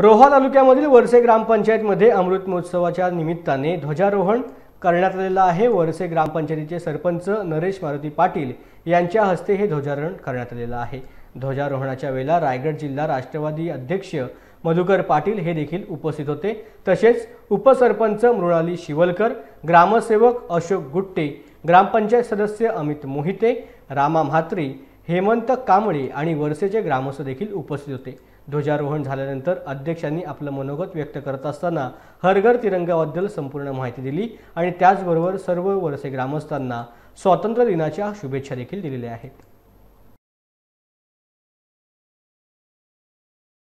रोहा तालुक्यामधील वरसे ग्रामपंचायतमध्ये अमृत महोत्सवाच्या निमित्ताने ध्वजारोहण करण्यात आलेलं आहे वरसे ग्रामपंचायतीचे सरपंच नरेश मारुती पाटील यांच्या हस्ते हे ध्वजारोहण करण्यात आलेलं आहे ध्वजारोहणाच्या वेळेला रायगड जिल्हा राष्ट्रवादी अध्यक्ष मधुकर पाटील हे देखील उपस्थित होते तसेच उपसरपंच मृणाली शिवलकर ग्रामसेवक अशोक गुट्टे ग्रामपंचायत सदस्य अमित मोहिते रामा म्हात्री हेमंत कांबळे आणि वरसेचे ग्रामस्थ देखील उपस्थित होते ध्वजारोहण झाल्यानंतर अध्यक्षांनी आपलं मनोगत व्यक्त करत असताना हरघर तिरंगाबद्दल संपूर्ण माहिती दिली आणि त्याचबरोबर सर्व वरसे ग्रामस्थांना स्वातंत्र्य दिनाच्या शुभेच्छा देखील दिलेल्या आहेत